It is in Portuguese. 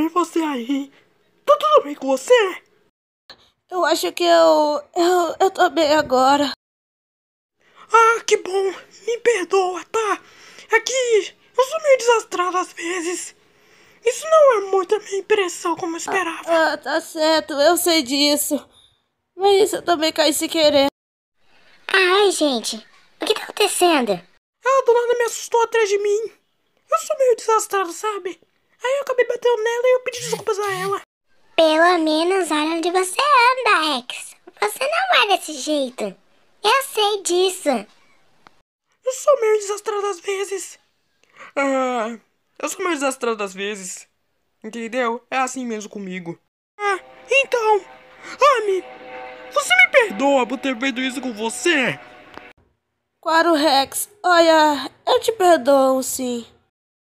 E você aí? Tá tudo bem com você? Eu acho que eu. Eu, eu tô bem agora. Ah, que bom! Me perdoa, tá? É que eu sou meio desastrado às vezes. Isso não é muito a minha impressão, como eu esperava. Ah, ah, tá certo, eu sei disso. Mas eu também caí sem querer. Ai, gente, o que tá acontecendo? Ela ah, do nada me assustou atrás de mim. Eu sou meio desastrado, sabe? Aí eu acabei bateu nela e eu pedi desculpas a ela. Pelo menos olha onde você anda, Rex. Você não é desse jeito. Eu sei disso. Eu sou meio desastrado às vezes. Ah, eu sou meio desastrado às vezes. Entendeu? É assim mesmo comigo. Ah, então. Ami, você me perdoa por ter feito isso com você? Claro, Rex. Olha, eu te perdoo, sim.